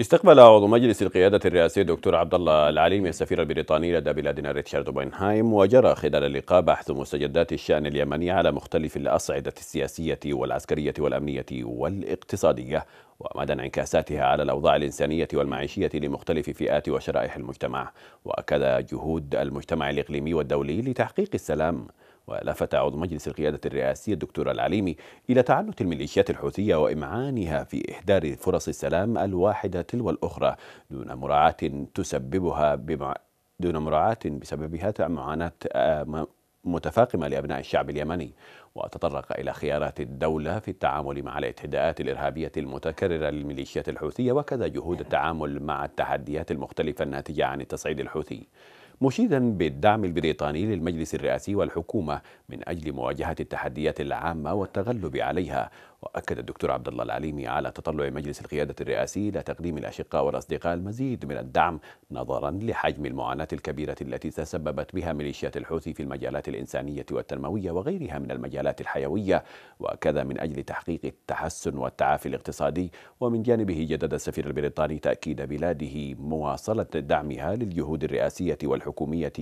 استقبل عضو مجلس القيادة الرئاسي دكتور عبد الله العليمي السفير البريطاني لدى بلادنا ريتشارد بوينهايم وجرى خلال اللقاء بحث مستجدات الشأن اليمني على مختلف الأصعدة السياسية والعسكرية والأمنية والاقتصادية ومدى انعكاساتها على الأوضاع الإنسانية والمعيشية لمختلف فئات وشرائح المجتمع وأكد جهود المجتمع الإقليمي والدولي لتحقيق السلام ولفت عضو مجلس القيادة الرئاسي الدكتور العليمي إلى تعنت الميليشيات الحوثية وإمعانها في إحدار فرص السلام الواحدة تلو الأخرى دون مراعاة تسببها بمع... دون مراعاة بسببها معاناة آه، متفاقمة لأبناء الشعب اليمني وتطرق إلى خيارات الدولة في التعامل مع الاعتداءات الإرهابية المتكررة للميليشيات الحوثية وكذا جهود التعامل مع التحديات المختلفة الناتجة عن التصعيد الحوثي مشيدا بالدعم البريطاني للمجلس الرئاسي والحكومة من أجل مواجهة التحديات العامة والتغلب عليها واكد الدكتور عبد الله العليمي على تطلع مجلس القياده الرئاسي لتقديم الاشقاء والاصدقاء المزيد من الدعم نظرا لحجم المعاناه الكبيره التي تسببت بها ميليشيات الحوثي في المجالات الانسانيه والتنمويه وغيرها من المجالات الحيويه وكذا من اجل تحقيق التحسن والتعافي الاقتصادي ومن جانبه جدد السفير البريطاني تاكيد بلاده مواصله دعمها للجهود الرئاسيه والحكوميه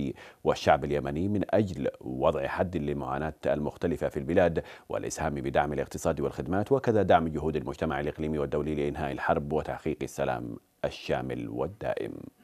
والشعب اليمني من اجل وضع حد للمعاناه المختلفه في البلاد والاسهام بدعم الاقتصاد والخدمات الخدمات وكذا دعم جهود المجتمع الإقليمي والدولي لإنهاء الحرب وتحقيق السلام الشامل والدائم